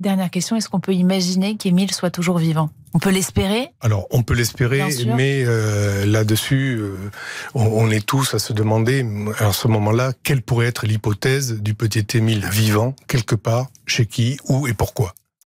Dernière question, est-ce qu'on peut imaginer qu'Émile soit toujours vivant on peut l'espérer Alors, on peut l'espérer, mais euh, là-dessus, euh, on, on, est tous à se demander, à ce moment-là, quelle pourrait être l'hypothèse du petit Émile vivant, quelque part, chez qui, où et pourquoi